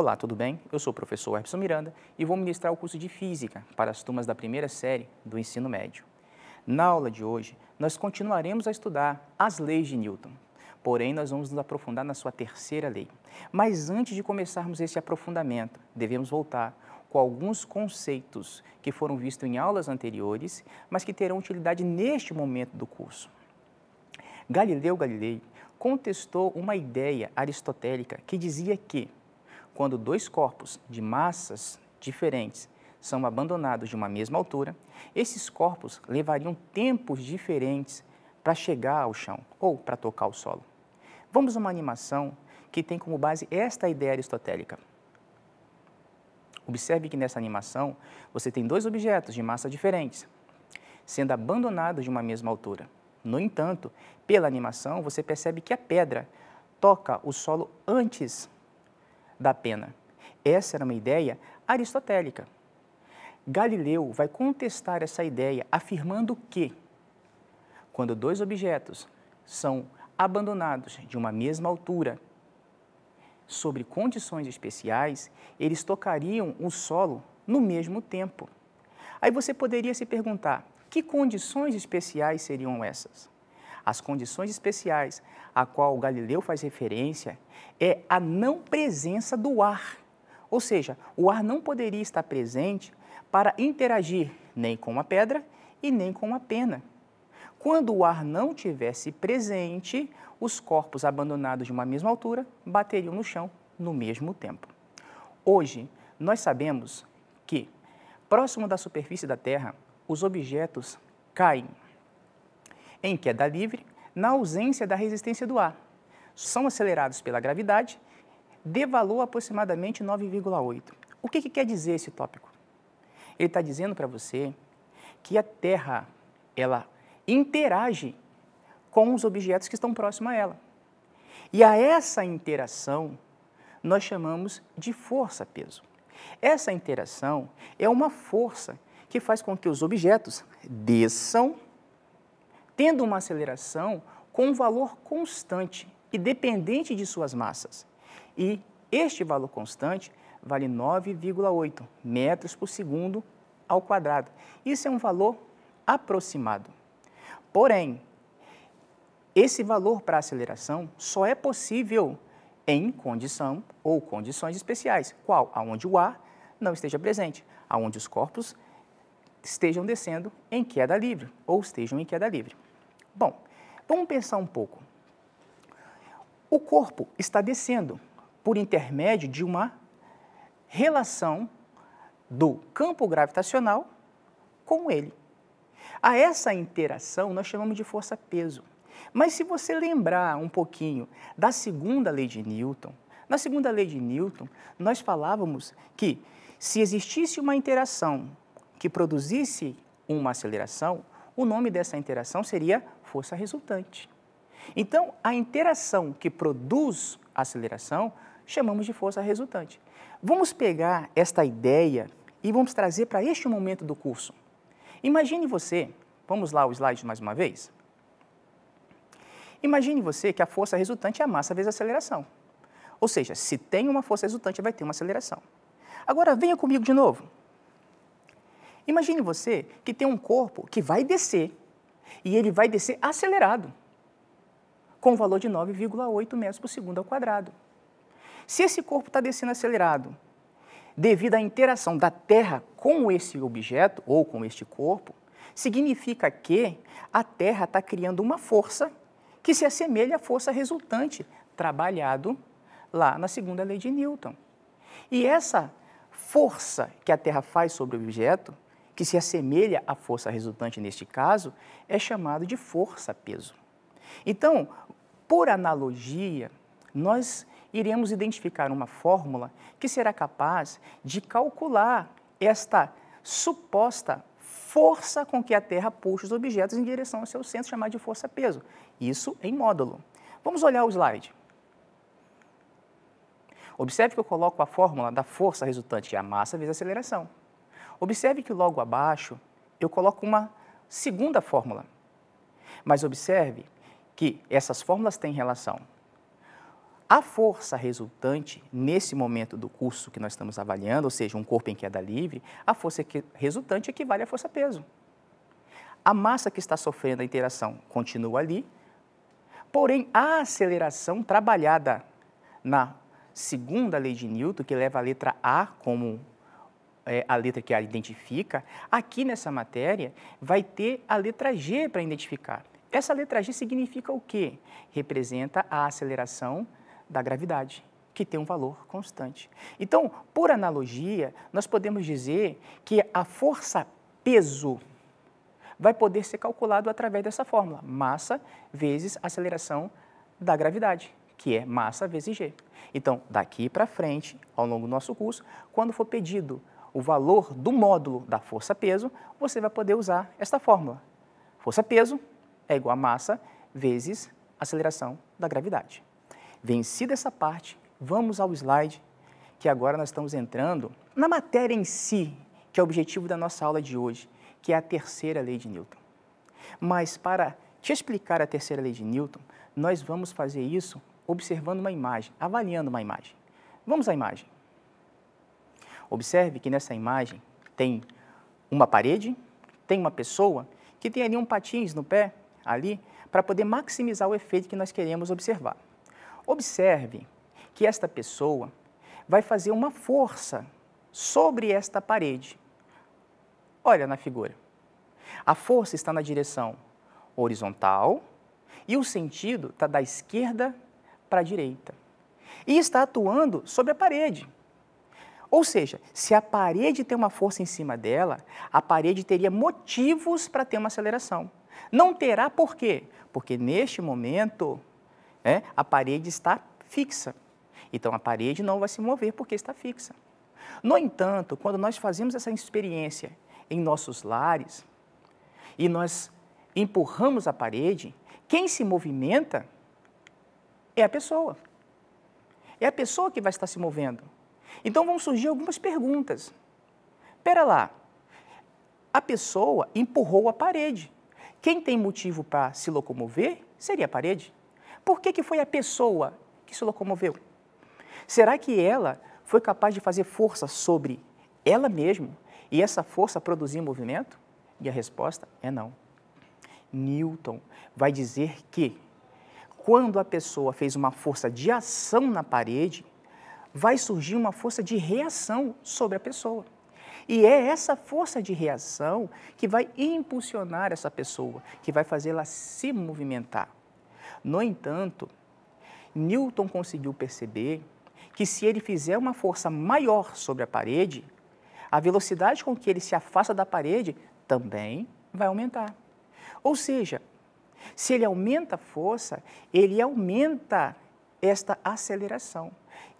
Olá, tudo bem? Eu sou o professor Herbson Miranda e vou ministrar o curso de Física para as turmas da primeira série do ensino médio. Na aula de hoje, nós continuaremos a estudar as leis de Newton, porém nós vamos nos aprofundar na sua terceira lei. Mas antes de começarmos esse aprofundamento, devemos voltar com alguns conceitos que foram vistos em aulas anteriores, mas que terão utilidade neste momento do curso. Galileu Galilei contestou uma ideia aristotélica que dizia que quando dois corpos de massas diferentes são abandonados de uma mesma altura, esses corpos levariam tempos diferentes para chegar ao chão ou para tocar o solo. Vamos a uma animação que tem como base esta ideia aristotélica. Observe que nessa animação você tem dois objetos de massa diferentes, sendo abandonados de uma mesma altura. No entanto, pela animação você percebe que a pedra toca o solo antes da pena. Essa era uma ideia aristotélica. Galileu vai contestar essa ideia afirmando que, quando dois objetos são abandonados de uma mesma altura, sobre condições especiais, eles tocariam o solo no mesmo tempo. Aí você poderia se perguntar: que condições especiais seriam essas? as condições especiais a qual Galileu faz referência é a não presença do ar. Ou seja, o ar não poderia estar presente para interagir nem com uma pedra e nem com uma pena. Quando o ar não tivesse presente, os corpos abandonados de uma mesma altura bateriam no chão no mesmo tempo. Hoje, nós sabemos que, próximo da superfície da Terra, os objetos caem em queda livre na ausência da resistência do ar. São acelerados pela gravidade de valor aproximadamente 9,8. O que, que quer dizer esse tópico? Ele está dizendo para você que a Terra ela interage com os objetos que estão próximos a ela. E a essa interação nós chamamos de força-peso. Essa interação é uma força que faz com que os objetos desçam tendo uma aceleração com um valor constante e dependente de suas massas. E este valor constante vale 9,8 metros por segundo ao quadrado. Isso é um valor aproximado. Porém, esse valor para aceleração só é possível em condição ou condições especiais, qual aonde o ar não esteja presente, aonde os corpos estejam descendo em queda livre ou estejam em queda livre. Bom, vamos pensar um pouco. O corpo está descendo por intermédio de uma relação do campo gravitacional com ele. A essa interação nós chamamos de força-peso. Mas se você lembrar um pouquinho da segunda lei de Newton, na segunda lei de Newton, nós falávamos que se existisse uma interação que produzisse uma aceleração, o nome dessa interação seria força resultante. Então, a interação que produz aceleração chamamos de força resultante. Vamos pegar esta ideia e vamos trazer para este momento do curso. Imagine você, vamos lá o slide mais uma vez. Imagine você que a força resultante é a massa vezes a aceleração. Ou seja, se tem uma força resultante, vai ter uma aceleração. Agora venha comigo de novo. Imagine você que tem um corpo que vai descer e ele vai descer acelerado, com o valor de 9,8 metros por segundo ao quadrado. Se esse corpo está descendo acelerado, devido à interação da Terra com esse objeto ou com este corpo, significa que a Terra está criando uma força que se assemelha à força resultante trabalhado lá na segunda lei de Newton. E essa força que a Terra faz sobre o objeto que se assemelha à força resultante neste caso, é chamado de força-peso. Então, por analogia, nós iremos identificar uma fórmula que será capaz de calcular esta suposta força com que a Terra puxa os objetos em direção ao seu centro, chamada de força-peso. Isso em módulo. Vamos olhar o slide. Observe que eu coloco a fórmula da força resultante, que é a massa vezes a aceleração. Observe que logo abaixo eu coloco uma segunda fórmula. Mas observe que essas fórmulas têm relação. A força resultante nesse momento do curso que nós estamos avaliando, ou seja, um corpo em queda livre, a força resultante equivale à força peso. A massa que está sofrendo a interação continua ali, porém a aceleração trabalhada na segunda lei de Newton, que leva a letra A como é, a letra que a identifica, aqui nessa matéria vai ter a letra G para identificar. Essa letra G significa o quê? Representa a aceleração da gravidade, que tem um valor constante. Então, por analogia, nós podemos dizer que a força peso vai poder ser calculado através dessa fórmula, massa vezes aceleração da gravidade, que é massa vezes g. Então, daqui para frente, ao longo do nosso curso, quando for pedido o valor do módulo da força-peso, você vai poder usar esta fórmula. Força-peso é igual a massa vezes aceleração da gravidade. Vencida essa parte, vamos ao slide que agora nós estamos entrando na matéria em si, que é o objetivo da nossa aula de hoje, que é a terceira lei de Newton. Mas para te explicar a terceira lei de Newton, nós vamos fazer isso observando uma imagem, avaliando uma imagem. Vamos à imagem. Observe que nessa imagem tem uma parede, tem uma pessoa que tem ali um patins no pé, ali, para poder maximizar o efeito que nós queremos observar. Observe que esta pessoa vai fazer uma força sobre esta parede. Olha na figura. A força está na direção horizontal e o sentido está da esquerda para a direita. E está atuando sobre a parede. Ou seja, se a parede tem uma força em cima dela, a parede teria motivos para ter uma aceleração. Não terá por quê? Porque neste momento né, a parede está fixa. Então a parede não vai se mover porque está fixa. No entanto, quando nós fazemos essa experiência em nossos lares e nós empurramos a parede, quem se movimenta é a pessoa. É a pessoa que vai estar se movendo. Então vão surgir algumas perguntas. Pera lá, a pessoa empurrou a parede. Quem tem motivo para se locomover seria a parede. Por que, que foi a pessoa que se locomoveu? Será que ela foi capaz de fazer força sobre ela mesma e essa força produzir movimento? E a resposta é não. Newton vai dizer que quando a pessoa fez uma força de ação na parede, vai surgir uma força de reação sobre a pessoa. E é essa força de reação que vai impulsionar essa pessoa, que vai fazê-la se movimentar. No entanto, Newton conseguiu perceber que se ele fizer uma força maior sobre a parede, a velocidade com que ele se afasta da parede também vai aumentar. Ou seja, se ele aumenta a força, ele aumenta esta aceleração.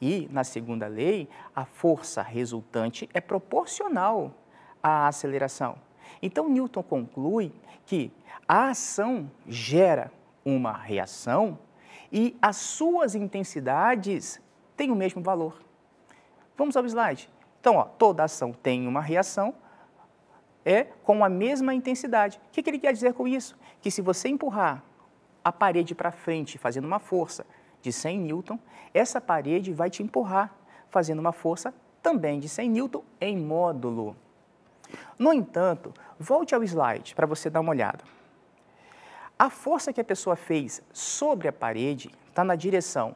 E, na segunda lei, a força resultante é proporcional à aceleração. Então, Newton conclui que a ação gera uma reação e as suas intensidades têm o mesmo valor. Vamos ao slide. Então, ó, toda ação tem uma reação é com a mesma intensidade. O que, que ele quer dizer com isso? Que se você empurrar a parede para frente fazendo uma força de 100 newton, essa parede vai te empurrar, fazendo uma força também de 100 newton em módulo. No entanto, volte ao slide para você dar uma olhada. A força que a pessoa fez sobre a parede está na direção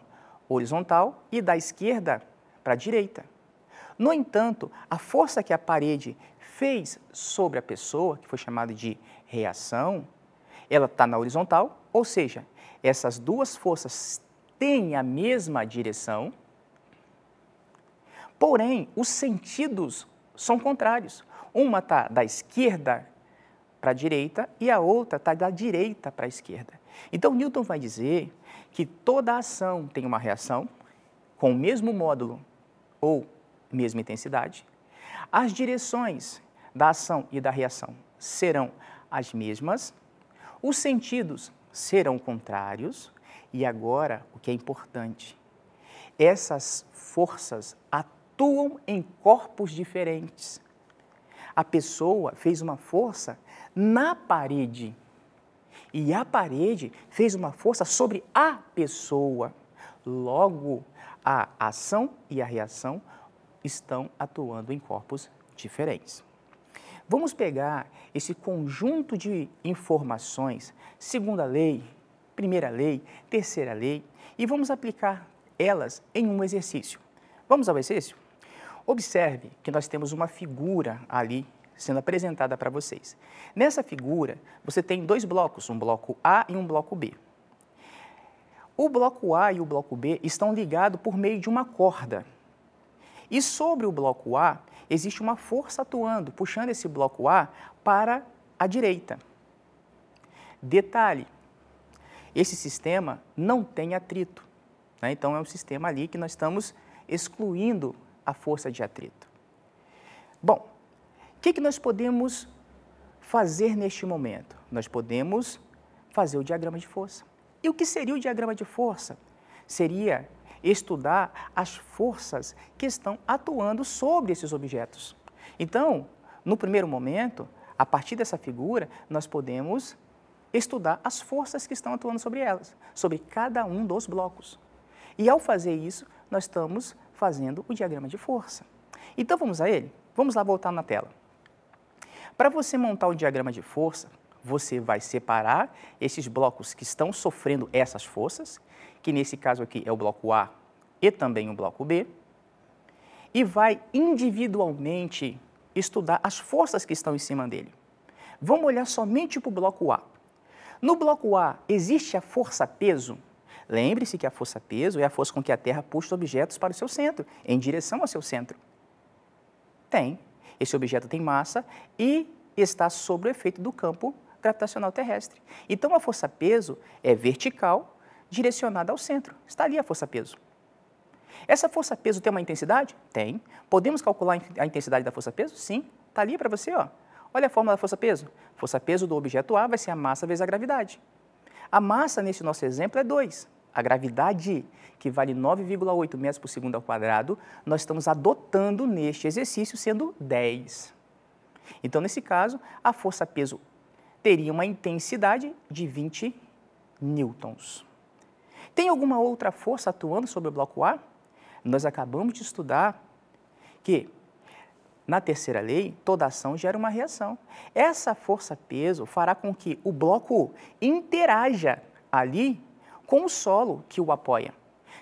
horizontal e da esquerda para a direita. No entanto, a força que a parede fez sobre a pessoa, que foi chamada de reação, ela está na horizontal, ou seja, essas duas forças tem a mesma direção, porém os sentidos são contrários. Uma está da esquerda para a direita e a outra está da direita para a esquerda. Então Newton vai dizer que toda ação tem uma reação com o mesmo módulo ou mesma intensidade. As direções da ação e da reação serão as mesmas, os sentidos serão contrários e agora, o que é importante, essas forças atuam em corpos diferentes. A pessoa fez uma força na parede e a parede fez uma força sobre a pessoa. Logo, a ação e a reação estão atuando em corpos diferentes. Vamos pegar esse conjunto de informações, segundo a lei primeira lei, terceira lei, e vamos aplicar elas em um exercício. Vamos ao exercício? Observe que nós temos uma figura ali sendo apresentada para vocês. Nessa figura, você tem dois blocos, um bloco A e um bloco B. O bloco A e o bloco B estão ligados por meio de uma corda. E sobre o bloco A, existe uma força atuando, puxando esse bloco A para a direita. Detalhe, esse sistema não tem atrito. Né? Então, é um sistema ali que nós estamos excluindo a força de atrito. Bom, o que, que nós podemos fazer neste momento? Nós podemos fazer o diagrama de força. E o que seria o diagrama de força? Seria estudar as forças que estão atuando sobre esses objetos. Então, no primeiro momento, a partir dessa figura, nós podemos estudar as forças que estão atuando sobre elas, sobre cada um dos blocos. E ao fazer isso, nós estamos fazendo o diagrama de força. Então vamos a ele? Vamos lá voltar na tela. Para você montar o diagrama de força, você vai separar esses blocos que estão sofrendo essas forças, que nesse caso aqui é o bloco A e também o bloco B, e vai individualmente estudar as forças que estão em cima dele. Vamos olhar somente para o bloco A. No bloco A, existe a força-peso? Lembre-se que a força-peso é a força com que a Terra puxa objetos para o seu centro, em direção ao seu centro. Tem. Esse objeto tem massa e está sob o efeito do campo gravitacional terrestre. Então, a força-peso é vertical, direcionada ao centro. Está ali a força-peso. Essa força-peso tem uma intensidade? Tem. Podemos calcular a intensidade da força-peso? Sim. Está ali para você, ó. Olha a fórmula da força-peso. Força-peso do objeto A vai ser a massa vezes a gravidade. A massa, nesse nosso exemplo, é 2. A gravidade, que vale 9,8 metros por segundo ao quadrado, nós estamos adotando neste exercício sendo 10. Então, nesse caso, a força-peso teria uma intensidade de 20 newtons. Tem alguma outra força atuando sobre o bloco A? Nós acabamos de estudar que na terceira lei, toda ação gera uma reação. Essa força-peso fará com que o bloco interaja ali com o solo que o apoia.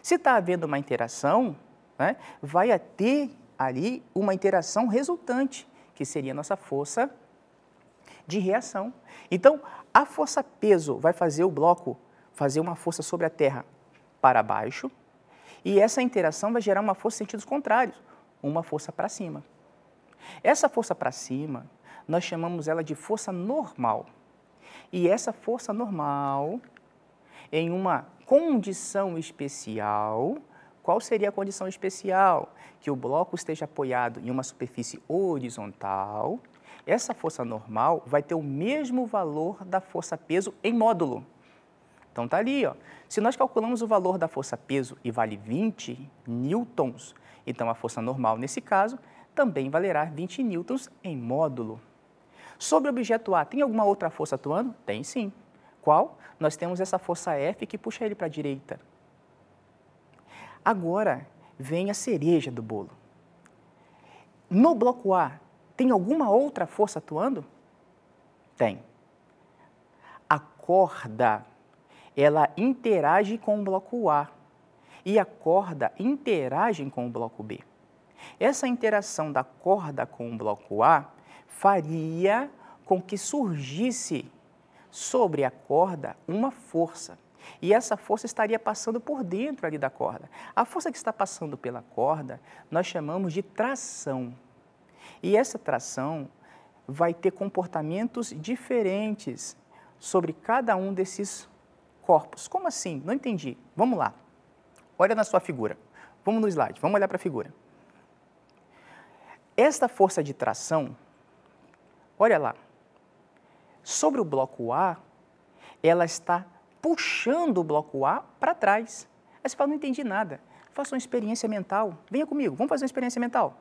Se está havendo uma interação, né, vai ter ali uma interação resultante, que seria a nossa força de reação. Então, a força-peso vai fazer o bloco fazer uma força sobre a Terra para baixo, e essa interação vai gerar uma força em sentidos contrários, uma força para cima. Essa força para cima, nós chamamos ela de força normal. E essa força normal, em uma condição especial, qual seria a condição especial? Que o bloco esteja apoiado em uma superfície horizontal. Essa força normal vai ter o mesmo valor da força peso em módulo. Então tá ali, ó. Se nós calculamos o valor da força peso e vale 20 newtons, então a força normal nesse caso também valerá 20 N em módulo. Sobre o objeto A, tem alguma outra força atuando? Tem sim. Qual? Nós temos essa força F que puxa ele para a direita. Agora vem a cereja do bolo. No bloco A, tem alguma outra força atuando? Tem. A corda, ela interage com o bloco A e a corda interage com o bloco B. Essa interação da corda com o bloco A faria com que surgisse sobre a corda uma força. E essa força estaria passando por dentro ali da corda. A força que está passando pela corda nós chamamos de tração. E essa tração vai ter comportamentos diferentes sobre cada um desses corpos. Como assim? Não entendi. Vamos lá. Olha na sua figura. Vamos no slide, vamos olhar para a figura. Esta força de tração, olha lá, sobre o bloco A, ela está puxando o bloco A para trás. Aí você fala, não entendi nada. Faça uma experiência mental. Venha comigo, vamos fazer uma experiência mental.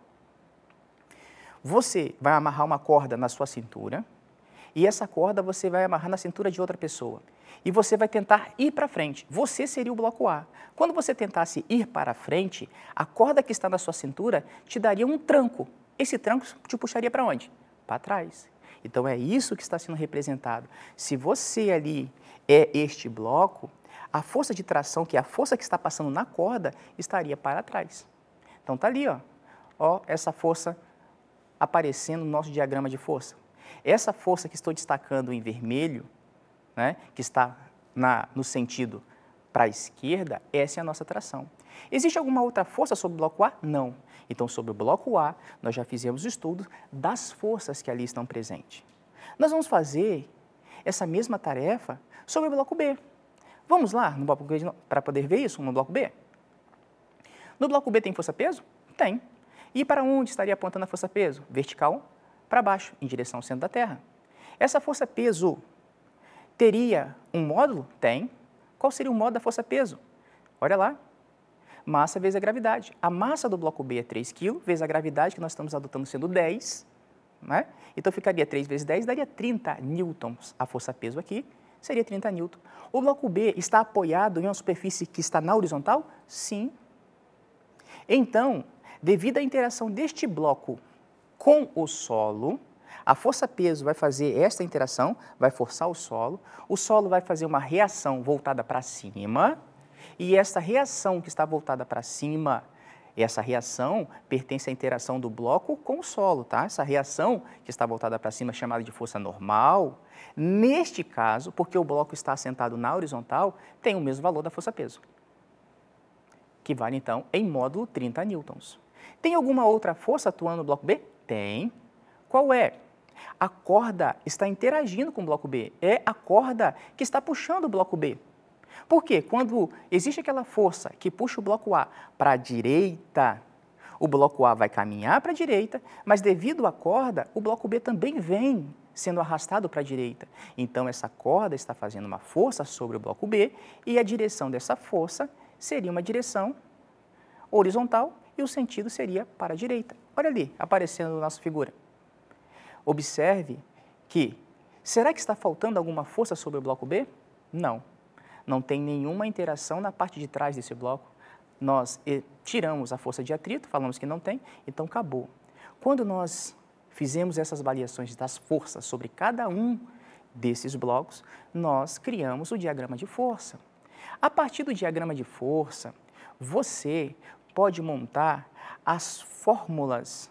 Você vai amarrar uma corda na sua cintura e essa corda você vai amarrar na cintura de outra pessoa. E você vai tentar ir para frente. Você seria o bloco A. Quando você tentasse ir para frente, a corda que está na sua cintura te daria um tranco esse tranco te puxaria para onde? Para trás. Então é isso que está sendo representado. Se você ali é este bloco, a força de tração, que é a força que está passando na corda, estaria para trás. Então tá ali, ó, ó essa força aparecendo no nosso diagrama de força. Essa força que estou destacando em vermelho, né, que está na, no sentido para a esquerda, essa é a nossa tração. Existe alguma outra força sobre o bloco A? Não. Então, sobre o bloco A, nós já fizemos estudos das forças que ali estão presentes. Nós vamos fazer essa mesma tarefa sobre o bloco B. Vamos lá no bloco B para poder ver isso no bloco B? No bloco B tem força-peso? Tem. E para onde estaria apontando a força-peso? Vertical para baixo, em direção ao centro da Terra. Essa força-peso teria um módulo? Tem. Qual seria o módulo da força-peso? Olha lá, Massa vezes a gravidade. A massa do bloco B é 3 kg, vezes a gravidade que nós estamos adotando sendo 10, né? Então ficaria 3 vezes 10, daria 30 newtons. A força-peso aqui seria 30 newtons. O bloco B está apoiado em uma superfície que está na horizontal? Sim. Então, devido à interação deste bloco com o solo, a força-peso vai fazer esta interação, vai forçar o solo, o solo vai fazer uma reação voltada para cima, e essa reação que está voltada para cima, essa reação pertence à interação do bloco com o solo, tá? Essa reação que está voltada para cima, chamada de força normal, neste caso, porque o bloco está assentado na horizontal, tem o mesmo valor da força-peso, que vale então em módulo 30 newtons. Tem alguma outra força atuando no bloco B? Tem. Qual é? A corda está interagindo com o bloco B. É a corda que está puxando o bloco B. Por quê? Quando existe aquela força que puxa o bloco A para a direita, o bloco A vai caminhar para a direita, mas devido à corda, o bloco B também vem sendo arrastado para a direita. Então, essa corda está fazendo uma força sobre o bloco B e a direção dessa força seria uma direção horizontal e o sentido seria para a direita. Olha ali, aparecendo na nossa figura. Observe que, será que está faltando alguma força sobre o bloco B? Não não tem nenhuma interação na parte de trás desse bloco. Nós eh, tiramos a força de atrito, falamos que não tem, então acabou. Quando nós fizemos essas avaliações das forças sobre cada um desses blocos, nós criamos o diagrama de força. A partir do diagrama de força, você pode montar as fórmulas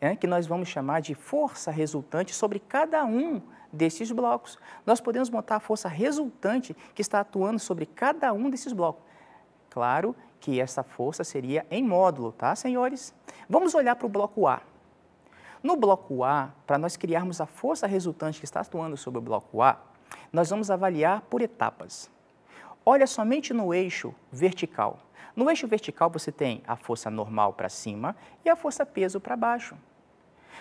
é, que nós vamos chamar de força resultante sobre cada um destes blocos, nós podemos montar a força resultante que está atuando sobre cada um desses blocos. Claro que essa força seria em módulo, tá, senhores? Vamos olhar para o bloco A. No bloco A, para nós criarmos a força resultante que está atuando sobre o bloco A, nós vamos avaliar por etapas. Olha somente no eixo vertical. No eixo vertical você tem a força normal para cima e a força peso para baixo.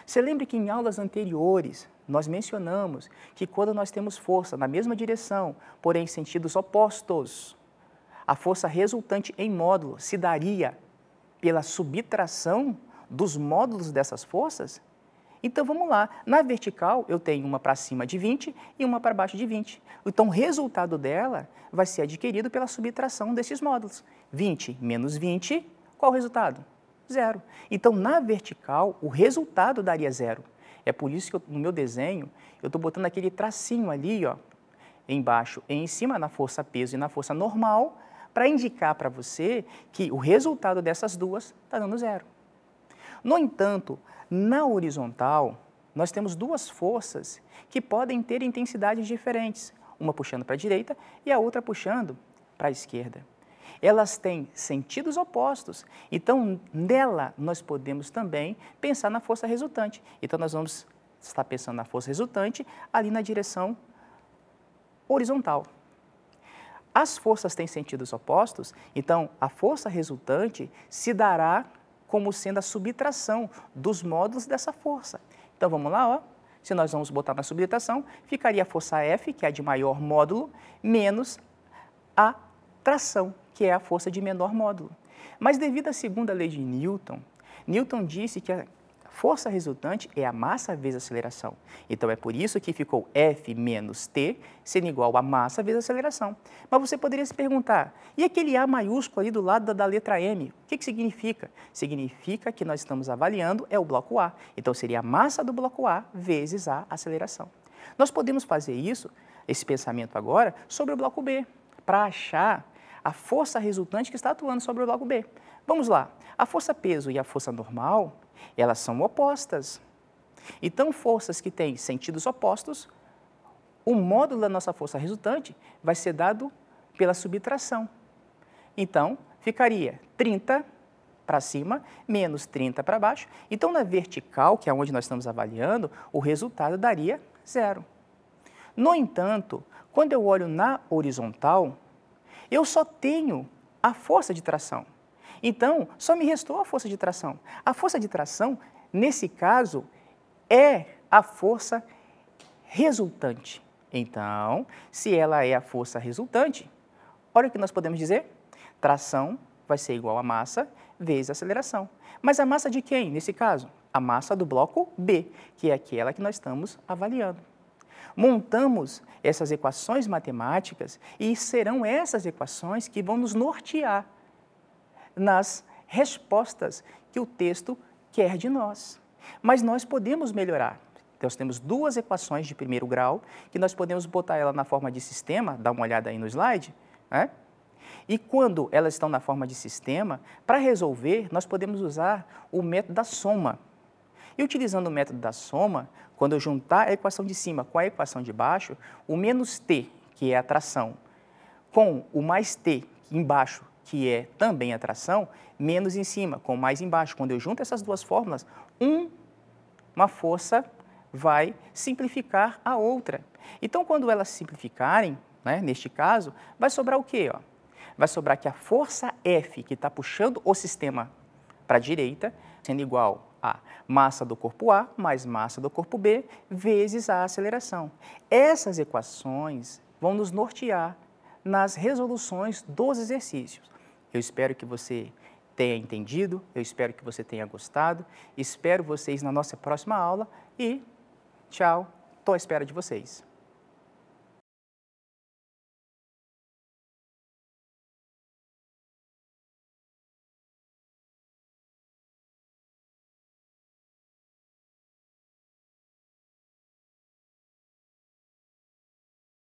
Você lembra que em aulas anteriores nós mencionamos que quando nós temos força na mesma direção, porém em sentidos opostos, a força resultante em módulo se daria pela subtração dos módulos dessas forças? Então vamos lá, na vertical eu tenho uma para cima de 20 e uma para baixo de 20. Então o resultado dela vai ser adquirido pela subtração desses módulos. 20 menos 20, qual o resultado? zero. Então, na vertical, o resultado daria zero. É por isso que eu, no meu desenho, eu estou botando aquele tracinho ali, ó, embaixo e em cima, na força peso e na força normal, para indicar para você que o resultado dessas duas está dando zero. No entanto, na horizontal, nós temos duas forças que podem ter intensidades diferentes, uma puxando para a direita e a outra puxando para a esquerda elas têm sentidos opostos. Então, nela nós podemos também pensar na força resultante. Então, nós vamos estar pensando na força resultante ali na direção horizontal. As forças têm sentidos opostos, então a força resultante se dará como sendo a subtração dos módulos dessa força. Então vamos lá, ó. Se nós vamos botar na subtração, ficaria a força F, que é a de maior módulo, menos a tração, que é a força de menor módulo. Mas devido à segunda lei de Newton, Newton disse que a força resultante é a massa vezes a aceleração. Então é por isso que ficou F menos T sendo igual a massa vezes a aceleração. Mas você poderia se perguntar, e aquele A maiúsculo ali do lado da, da letra M, o que, que significa? Significa que nós estamos avaliando é o bloco A. Então seria a massa do bloco A vezes a aceleração. Nós podemos fazer isso, esse pensamento agora, sobre o bloco B, para achar a força resultante que está atuando sobre o bloco B. Vamos lá, a força peso e a força normal, elas são opostas. Então, forças que têm sentidos opostos, o módulo da nossa força resultante vai ser dado pela subtração. Então, ficaria 30 para cima, menos 30 para baixo. Então, na vertical, que é onde nós estamos avaliando, o resultado daria zero. No entanto, quando eu olho na horizontal, eu só tenho a força de tração. Então, só me restou a força de tração. A força de tração, nesse caso, é a força resultante. Então, se ela é a força resultante, olha o que nós podemos dizer: tração vai ser igual a massa vezes a aceleração. Mas a massa de quem, nesse caso? A massa do bloco B, que é aquela que nós estamos avaliando. Montamos essas equações matemáticas e serão essas equações que vão nos nortear nas respostas que o texto quer de nós. Mas nós podemos melhorar. Então, nós temos duas equações de primeiro grau, que nós podemos botar ela na forma de sistema, dá uma olhada aí no slide, né? E quando elas estão na forma de sistema, para resolver, nós podemos usar o método da soma. E utilizando o método da soma, quando eu juntar a equação de cima com a equação de baixo, o menos t, que é atração, com o mais t embaixo, que é também atração, menos em cima com mais embaixo. Quando eu junto essas duas fórmulas, um, uma força vai simplificar a outra. Então, quando elas simplificarem, né, neste caso, vai sobrar o quê? Ó? Vai sobrar que a força F que está puxando o sistema para a direita sendo igual a massa do corpo A mais massa do corpo B vezes a aceleração. Essas equações vão nos nortear nas resoluções dos exercícios. Eu espero que você tenha entendido, eu espero que você tenha gostado, espero vocês na nossa próxima aula e tchau, estou à espera de vocês.